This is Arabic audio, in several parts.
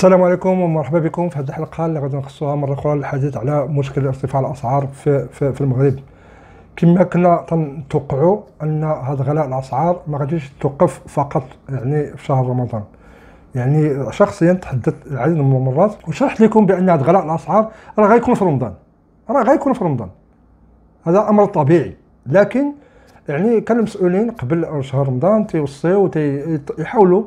السلام عليكم ومرحبا بكم في هذه الحلقه اللي غادي نخصوها مره اخرى للحديث على مشكل ارتفاع الاسعار في في, في المغرب كما كنا تنتوقعوا ان هذا غلاء الاسعار ما غاديش توقف فقط يعني في شهر رمضان يعني شخصيا تحدثت العديد من المرات وشرحت لكم بان هذا غلاء الاسعار راه غيكون في رمضان راه غيكون في رمضان هذا امر طبيعي لكن يعني كان المسؤولين قبل شهر رمضان تيوصيو تيحاولوا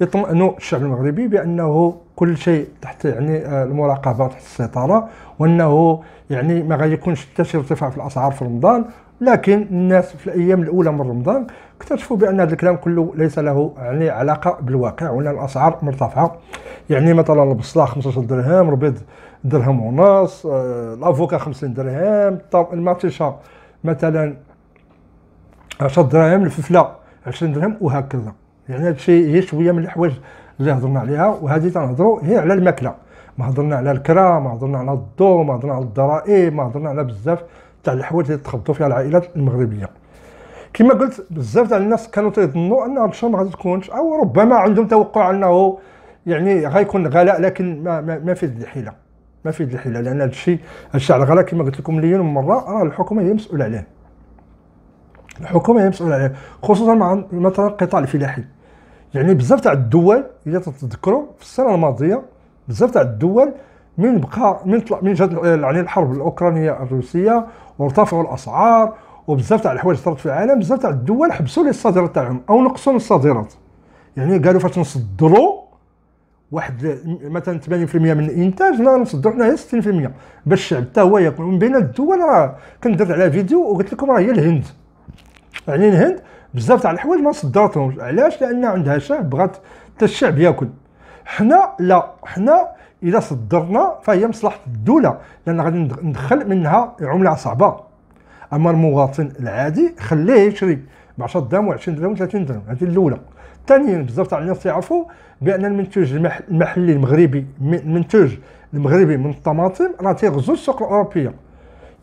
يطمئن الشعب المغربي بانه كل شيء تحت يعني آه، المراقبه تحت السيطره وانه يعني ما غيكونش حتى شي ارتفاع في الاسعار في رمضان لكن الناس في الايام الاولى من رمضان اكتشفوا بان هذا الكلام كله ليس له يعني علاقه بالواقع وان الاسعار مرتفعه يعني مثلا البصله 15 درهم البيض درهم ونص آه، الافوكا 50 درهم الماتيشا مثلا 10 دراهم الفلفله 20 درهم وهكذا يعني هذا الشيء هي شويه من الحوايج اللي هضرنا عليها وهذه تنهضروا هي على الماكله ما هضرنا على الكرا ما هضرنا على الضو ما هضرنا على الضرائب ما هضرنا على بزاف تاع الحوايج اللي تخبطوا فيها العائلات المغربيه كما قلت بزاف تاع الناس كانوا تيظنوا ان هاد الشهر ما غاتكونش او ربما عندهم توقع انه يعني غيكون غلاء لكن ما ما, ما في الحيله ما في الحيله لان هذا الشيء على الغلاء كما قلت لكم مليون مره راه الحكومه هي مسؤوله عليه الحكومه هي مسؤوله عليه خصوصا مع مثلا القطاع الفلاحي يعني بزاف تاع الدول الا تتذكروا في السنه الماضيه بزاف تاع الدول من بقى من طلع من جات يعني الحرب الاوكرانيه الروسيه وارتفعوا الاسعار وبزاف تاع الحوايج صارت في العالم بزاف تاع الدول حبسوا لي الصادرات تاعهم او نقصوا من الصادرات يعني قالوا فاش نصدروا واحد مثلا 80% من الانتاج لا نصدروا حنايا 60% باش الشعب حتى هو يكون من بين الدول راه كنت درت على فيديو وقلت لكم راه هي الهند يعني الهند بزاف تاع الحوايج ما صدرتهمش علاش لان عندها شعب بغات حتى الشعب ياكل حنا لا حنا الا صدرنا فهي مصلحه الدوله لان غادي ندخل منها عمله صعبه اما المواطن العادي خليه يشري ب 10 درهم و20 درهم و30 درهم هذه الاولى ثانيا بزاف تاع الناس يعرفوا بان المنتوج المحلي المغربي المنتوج المغربي من الطماطم راه تيغزو السوق الاوروبيه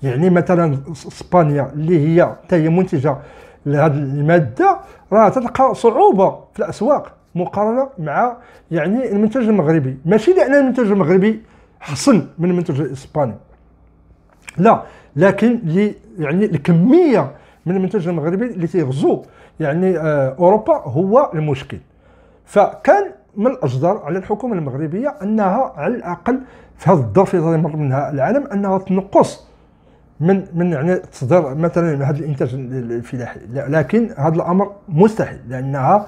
يعني مثلا اسبانيا اللي هي حتى هي منتجه لهذه الماده راه تلقى صعوبه في الاسواق مقارنه مع يعني المنتج المغربي ماشي لان المنتج المغربي حصن من المنتج الاسباني لا لكن لي يعني الكميه من المنتج المغربي اللي تيغزو يعني آه، اوروبا هو المشكل فكان من الاجدر على الحكومه المغربيه انها على الاقل في هذا الظرف اللي مر منها العالم انها تنقص من من يعني تصدر مثلا هذا الانتاج الفلاحي لكن هذا الامر مستحيل لانها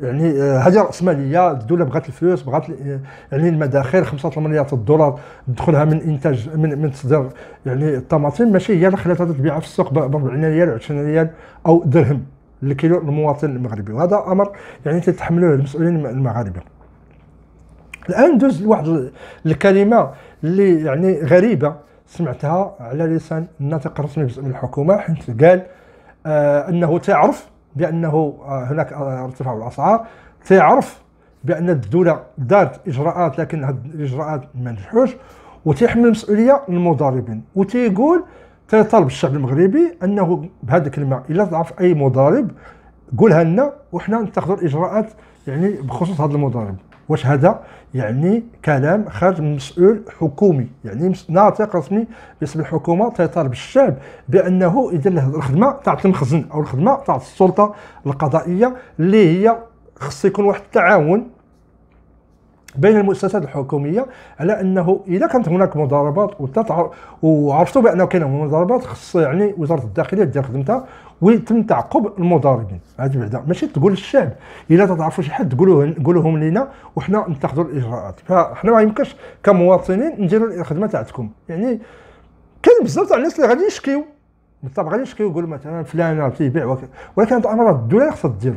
يعني هذه آه، راسماليه الدوله بغات الفلوس بغات آه، يعني المداخيل 5 مليارات الدولار تدخلها من انتاج من من تصدير يعني الطماطم ماشي هي اللي خلاتها تبيعها في السوق ب 40 ريال 20 ريال او درهم للكيلو المواطن المغربي وهذا امر يعني تتحملوه المسؤولين المغاربه الان ندوز لواحد الكلمه اللي يعني غريبه سمعتها على لسان الناطق الرسمي من الحكومه حيت قال آه انه تعرف بانه آه هناك آه، ارتفاع الاسعار تعرف بان الدوله دارت اجراءات لكن هذه الاجراءات ما نجحوش وتحمل المسؤوليه للمضاربين وتيقول تيطالب الشعب المغربي انه بهذه الكلمه الا ضعف اي مضارب قولها لنا وحنا نتخذوا الاجراءات يعني بخصوص هذا المضارب واش هذا يعني كلام خارج من مسؤول حكومي يعني ناطق رسمي باسم الحكومه تيطالب الشعب بانه يدير له الخدمه تاعت المخزن او الخدمه تاعت السلطه القضائيه اللي هي خص يكون واحد التعاون بين المؤسسات الحكوميه على انه اذا كانت هناك مضاربات وعرفتوا بانه كاين مضاربات خص يعني وزاره الداخليه دير خدمتها ويتم تعقب المضاربين هذه بعدا ماشي تقول للشعب الا تعرفوا شي حد قولوه قولوهم لينا وحنا نتخذوا الاجراءات فحنا ما يمكنش كمواطنين نديروا الخدمه تاعتكم يعني كاين بزاف تاع الناس اللي غادي يشكيو بالطبع غادي يشكيو يقولوا مثلا فلان تيبيع ولكن هذا امر الدوله خصها ديرو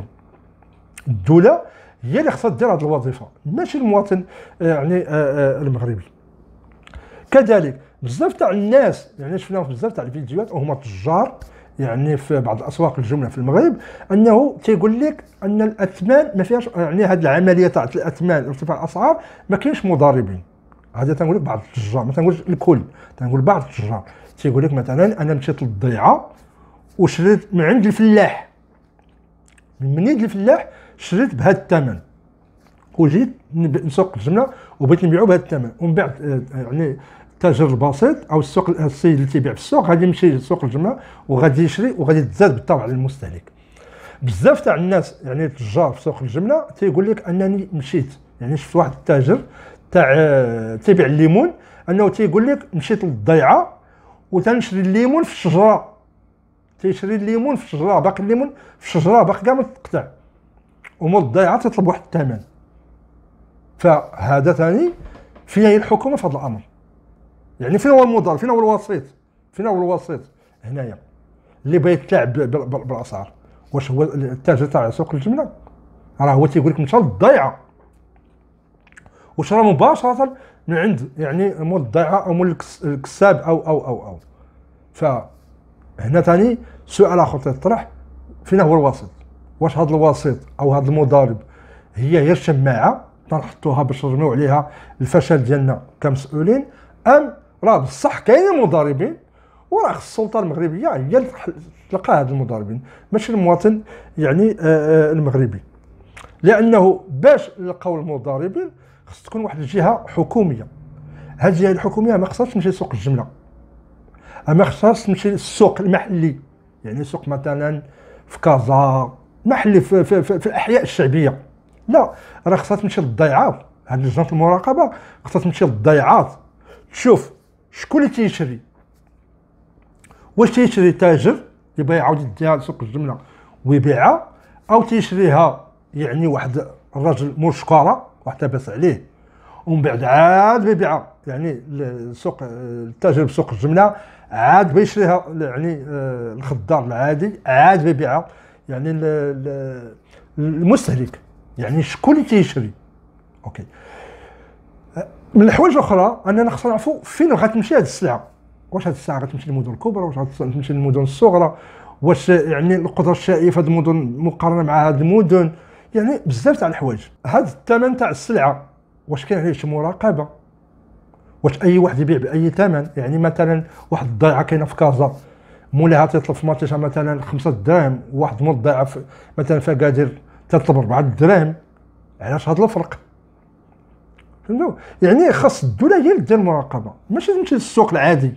الدوله هي اللي خصها دير هذه الوظيفه ماشي المواطن آه، يعني آه، آه، المغربي كذلك بزاف تاع الناس يعني شفناهم في بزاف تاع الفيديوهات وهما تجار يعني في بعض الاسواق الجمله في المغرب انه تيقول لك ان الاثمان ما فيهاش يعني هذه العمليه تاع الاثمان ارتفاع الاسعار ما كاينش مضاربين هذا تنقول لك بعض التجار ما تنقولش الكل تنقول بعض التجار تيقول لك مثلا انا مشيت للضيعه وشريت من عند الفلاح من عند الفلاح شريت بهذا الثمن وجيت نسوق الجمله وبغيت نبيعو بهذا الثمن ومن بعد آه، آه، يعني التاجر البسيط او السوق آه، السيد اللي تيبيع في السوق غادي يمشي لسوق الجمله وغادي يشري وغادي تزاد بالطبع على المستهلك بزاف تاع الناس يعني التجار في سوق الجمله تيقول لك انني مشيت يعني شفت واحد التاجر تاع تيبيع الليمون انه تيقول لك مشيت للضيعه وتنشري الليمون في الشجره تيشري الليمون في الشجره باقي الليمون في الشجره باقي كامل ما تقطع امور الضيعه تطلب واحد الثمن فهذا ثاني فين هي الحكومه في هذا الامر يعني فين هو المضار فين هو الوسيط فين هو الوسيط هنايا اللي بغيت يتلاعب بالاسعار واش هو التاجر تاع سوق الجمله راه هو تيقول لك مشى للضيعه واش راه مباشره من عند يعني مول الضيعه او مول الكساب او او او او فهنا ثاني سؤال اخر تطرح فين هو الوسيط واش هذا الوسيط او هذا المضارب هي هي الشماعه تنحطوها باش نرميو عليها الفشل ديالنا كمسؤولين ام راه بصح كاينين مضاربين وراه السلطه المغربيه هي تلقى هاد المضاربين ماشي المواطن يعني آه، آه، المغربي لانه باش نلقاو المضاربين خص تكون واحد الجهه حكوميه هاد الجهه الحكوميه ما خصهاش تمشي لسوق الجمله ما خصهاش تمشي للسوق المحلي يعني سوق مثلا في كازا محل في, في, في, في الاحياء الشعبيه لا راه خصها تمشي للضيعات هاد لجنه المراقبه خصها تمشي للضيعات تشوف شكون اللي تيشري واش تيشري تاجر يبغي يعاود يديها لسوق الجمله ويبيعها او تيشريها يعني واحد الراجل مشكره واحد لاباس عليه ومن بعد عاد بيبيعها يعني السوق التاجر بسوق الجمله عاد بيشريها يعني آه، الخضار العادي عاد بيبيعها يعني المستهلك يعني شكون اللي تيشري اوكي من الحوايج الاخرى اننا خصنا نعرفوا فين غتمشي هذه السلعه واش هذه السلعه غتمشي للمدن الكبرى واش غتمشي للمدن الصغرى واش يعني القدره الشائعه في هذه المدن مقارنه مع هذه المدن يعني بزاف تاع الحوايج هذا الثمن تاع السلعه واش كاين عليه شي مراقبه واش اي واحد يبيع باي ثمن يعني مثلا واحد الضيعه كاينه في كازا مولاها تطلب في ماتش مثلا خمسة دراهم واحد مرضع مثلا في اكادير تطلب أربعة دراهم علاش هذا الفرق فهمتوا يعني خاص الدوله هي اللي دير المراقبه ماشي تمشي للسوق العادي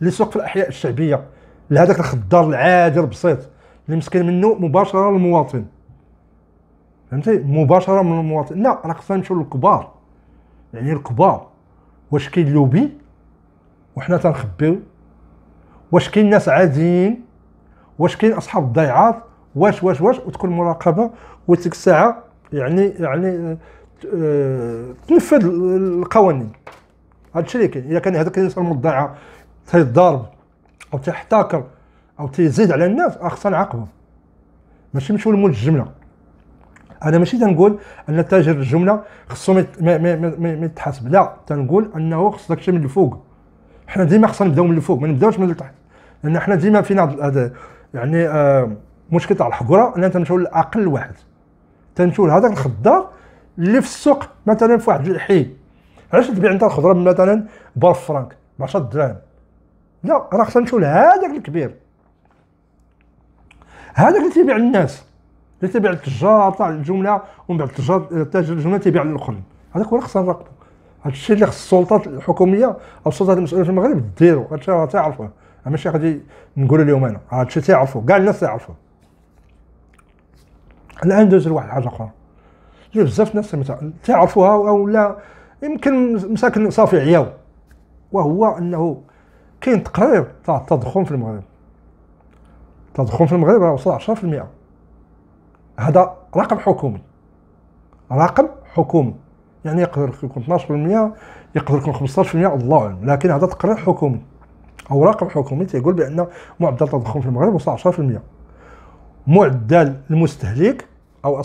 اللي سوق في الاحياء الشعبيه لهذاك الخضار العادي البسيط اللي مسكين منه مباشره للمواطن فهمتي مباشره من المواطن لا راه خصنا نمشيو للكبار يعني الكبار واش كاين لوبي وحنا تنخبيو واش كاين ناس عاديين واش كاين اصحاب الضيعات واش واش واش وتكون مراقبه وتلك الساعه يعني يعني آه، تنفذ القوانين هذا الشيء اللي كاين اذا كان هذاك الانسان مضيعه تيضرب او تيحتكر او تيزيد على الناس آه، خصنا نعاقبه ماشي نمشيو لمول الجمله انا ماشي تنقول ان تاجر الجمله خصو ما يتحاسب لا تنقول انه خص داكشي من الفوق حنا ديما خصنا نبداو من الفوق ما نبداوش من التحت لان حنا ديما فينا هذا يعني آه مشكل تاع الحقره ان تنمشيو لاقل واحد تنمشيو لهذاك الخضار اللي في السوق مثلا في واحد الحي علاش تبيع انت الخضره مثلا ب فرانك ب 10 دراهم لا راه خصنا نمشيو لهذاك الكبير هذاك اللي تيبيع الناس اللي تيبيع التجار تاع الجمله ومن بعد التجار تاجر الجمله تيبيع للاخرين هذاك هو خصنا نراقبو هذا الشيء اللي خص السلطات الحكوميه او السلطات المسؤوله في المغرب ديروا هذا الشيء راه تعرفوه ماشي غادي نقول اليوم انا هذا الشيء تعرفوه كاع الناس تعرفوه الان ندوز لواحد الحاجه اخرى اللي بزاف الناس تعرفوها او لا يمكن مساكن صافي عياو وهو انه كاين تقرير تاع التضخم في المغرب التضخم في المغرب راه وصل 10% هذا رقم حكومي رقم حكومي يعني يقدر يكون 12% يقدر يكون 15% الله اعلم لكن هذا تقرير حكومي او رقم حكومي تيقول بان معدل التضخم في المغرب وصل 10% معدل المستهلك او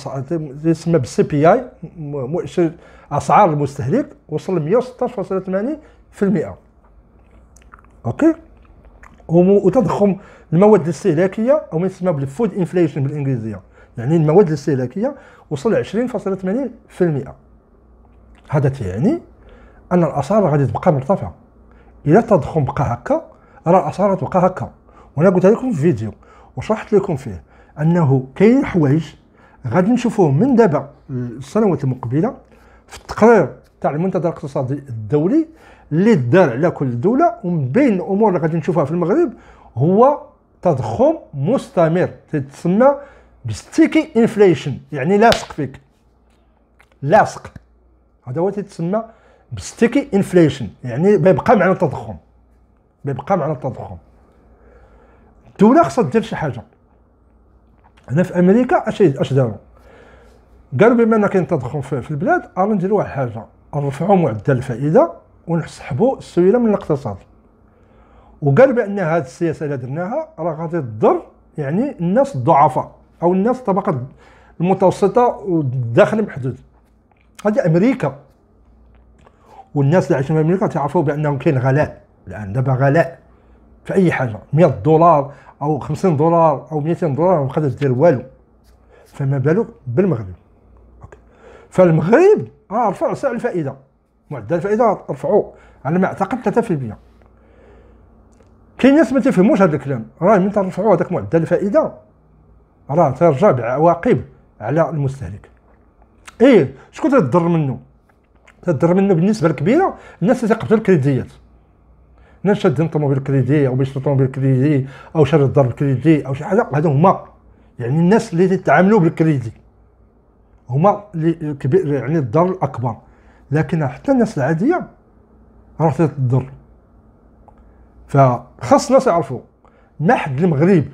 يسمى بالسي بي اي مؤشر اسعار المستهلك وصل 116.8% اوكي وتضخم المواد الاستهلاكيه او ما يسمى بالفود انفليشن بالانجليزيه يعني المواد الاستهلاكيه وصل 20.80% هذا تيعني ان الاسعار غادي تبقى مرتفعه الا التضخم بقى هكا راه الاسعار غتبقى هكا وانا قلت لكم في فيديو وشرحت لكم فيه انه كاين حوايج غادي نشوفوهم من دابا السنوات المقبله في التقرير تاع المنتدى الاقتصادي الدولي اللي دار على كل دوله ومن بين الامور اللي غادي نشوفها في المغرب هو تضخم مستمر تتسمى بستيكي انفليشن يعني لاصق فيك لاصق هذا هو تيتسمى بستيكي انفليشن يعني بيبقى معنا التضخم بيبقى معنا التضخم الدوله خصها دير شي حاجه هنا في امريكا اش اش داروا قالوا بما ان كاين تضخم في البلاد انا نديروا واحد الحاجه نرفعوا معدل الفائده ونسحبوا السيوله من الاقتصاد وقال بان هذه السياسه اللي درناها راه غادي تضر يعني الناس الضعفاء او الناس الطبقه المتوسطه والداخل محدود هذه امريكا والناس اللي عايشين في امريكا تعرفوا بانهم كاين غلاء الان دابا غلاء في اي حاجه 100 دولار او 50 دولار او 200 دولار ما تقدرش دير والو فما بالك بالمغرب أوكي. فالمغرب راه رفع سعر الفائده معدل الفائده رفعوا على ما اعتقد 3% كاين ناس ما تفهموش هذا الكلام راه من ترفعوا هذاك معدل الفائده راه ترجع بعواقب على المستهلك ايه شكون تضر منه تضر منه بالنسبه الكبيره الناس اللي تقبل الكريديات الناس شادين طوموبيل كريدي او باش طوموبيل كريدي او شاد الضرب كريدي او شي حاجه هادو هما يعني الناس اللي تتعاملوا بالكريدي هما اللي كبير يعني الضر الاكبر لكن حتى الناس العاديه راه تضر فخاص الناس يعرفوا ما حد المغرب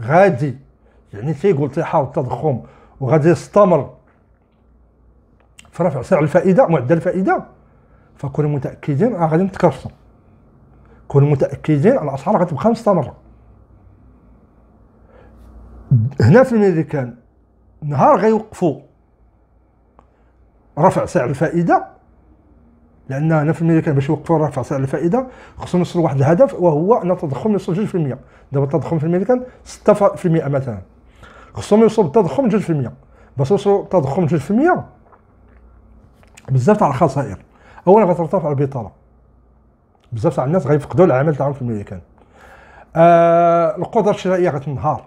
غادي يعني تيقول تيحاول التضخم وغادي يستمر رفع سعر الفائده معدل الفائده فكونوا متاكدين راه غادي نتكرسوا كونوا متاكدين الاسعار غتبقى مستمره هنا في الميريكان نهار غيوقفوا رفع سعر الفائده لان هنا في الميريكان باش يوقفوا رفع سعر الفائده خصهم يوصلوا لواحد الهدف وهو ان التضخم يوصل 2% دابا التضخم في الميريكان 6% مثلا خصهم يوصلوا التضخم 2% باش يوصلوا التضخم 2% بزاف تاع الخسائر اولا غترتفع على البطاله بزاف تاع الناس غيفقدوا العمل تاعهم في الميريكان آه القدره الشرائيه غتنهار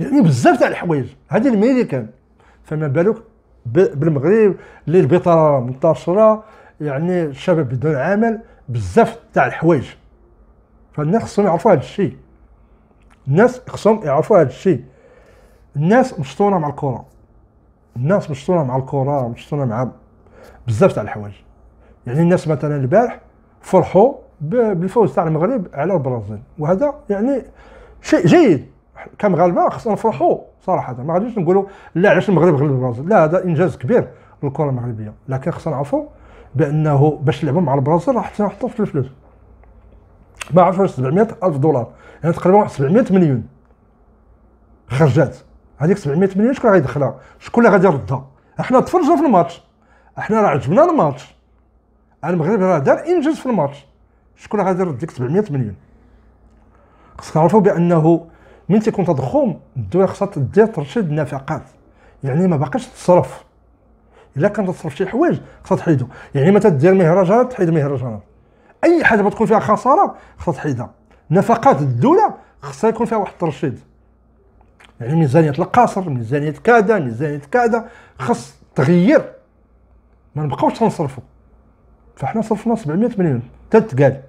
يعني بزاف تاع الحوايج هذه الميريكان فما بالك بالمغرب اللي البطاله منتشره يعني الشباب بدون عمل بزاف تاع الحوايج فالناس خصهم يعرفوا هذا الشيء الناس خصهم يعرفوا هذا الشيء الناس مشطونه مع الكره الناس مشطونه مع الكره مشطونه مع بزاف تاع الحوايج يعني الناس مثلا البارح فرحوا بالفوز تاع المغرب على البرازيل وهذا يعني شيء جيد كمغاربه خصنا نفرحوا صراحه ما غاديش نقولوا لا علاش المغرب غلب البرازيل لا هذا انجاز كبير للكره المغربيه لكن خصنا نعرفوا بانه باش لعبوا مع البرازيل راح تحطوا في الفلوس ما عرفتش 700 الف دولار يعني تقريبا 700 مليون خرجات هذيك 700 مليون شكون غيدخلها شكون اللي غادي يردها احنا تفرجنا في الماتش احنا راه عجبنا الماتش المغرب راه دار انجاز في الماتش شكون غادي يرد ديك 700 مليون خصك تعرفوا بانه من تيكون تضخم الدوله خصها تدير ترشيد النفقات يعني ما باقيش تصرف الا كان تصرف شي حوايج خصها تحيدو يعني ما تدير مهرجانات تحيد مهرجانات اي حاجه بتكون فيها خساره خصها تحيدها نفقات الدوله خصها يكون فيها واحد الترشيد يعني ميزانيه القصر ميزانيه كذا ميزانيه كذا خص تغيير ما نبقاوش تنصرفوا فاحنا صرفنا 700 مليون تتقال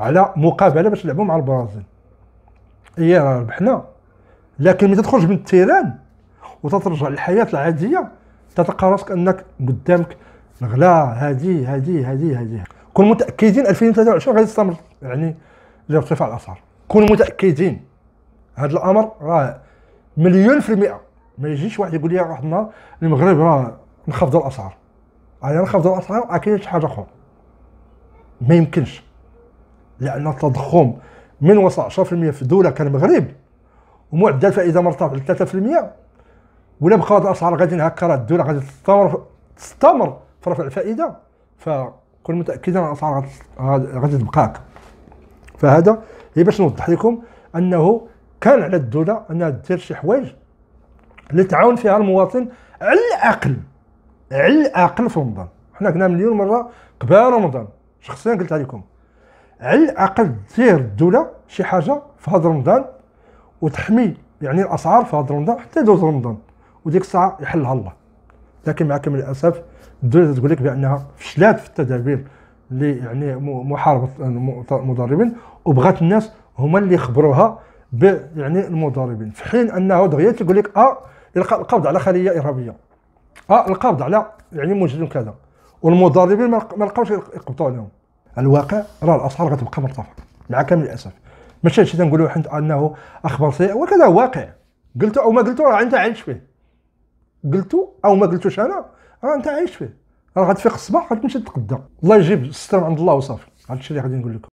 على مقابله باش نلعبوا مع البرازيل هي ربحنا لكن ملي تخرج من التيران وتترجع للحياه العاديه تتلقى راسك انك قدامك الغلا هذه هذه هذه هذه كونوا متاكدين 2023 غادي تستمر يعني لارتفاع الاسعار كونوا متاكدين هذا الامر راه مليون في المئه ما يجيش واحد يقول لي واحد النهار المغرب راه نخفضوا الاسعار انا نخفضوا الاسعار اكيد شي حاجه اخرى ما يمكنش لان التضخم من وصل 10% في الدوله كان المغرب ومعدل الفائده مرتفع ل 3% ولا بقاو الاسعار غادي هكا راه الدوله غادي تستمر تستمر في رفع الفائده فكن متاكد ان الاسعار غادي تبقى هكا فهذا هي باش نوضح لكم انه كان على الدوله انها دير شي حوايج اللي تعاون فيها المواطن على الاقل على الاقل في رمضان حنا كنا مليون مره قبل رمضان شخصيا قلت لكم على الاقل دير الدوله شي حاجه في هذا رمضان وتحمي يعني الاسعار في هذا رمضان حتى يدوز رمضان وديك الساعه يحلها الله لكن مع للاسف الدوله تقول لك بانها فشلات في التدابير اللي يعني محاربه المضاربين وبغات الناس هما اللي يخبروها ب يعني المضاربين في حين انه دغيا تيقول لك اه القبض على خليه ارهابيه اه القبض على يعني مجرم كذا والمضاربين ما لقاوش يقبضوا عليهم الواقع راه الاسعار غتبقى مرتفعه مع كامل الاسف ماشي هادشي تنقولوا حيت انه اخبار سيئه وكذا واقع قلتو او ما قلتو راه انت عايش فيه قلتو او ما قلتوش انا راه انت عايش فيه راه غتفيق الصباح غتمشي تتقدى الله يجيب الستر عند الله وصافي هادشي اللي غادي نقول لكم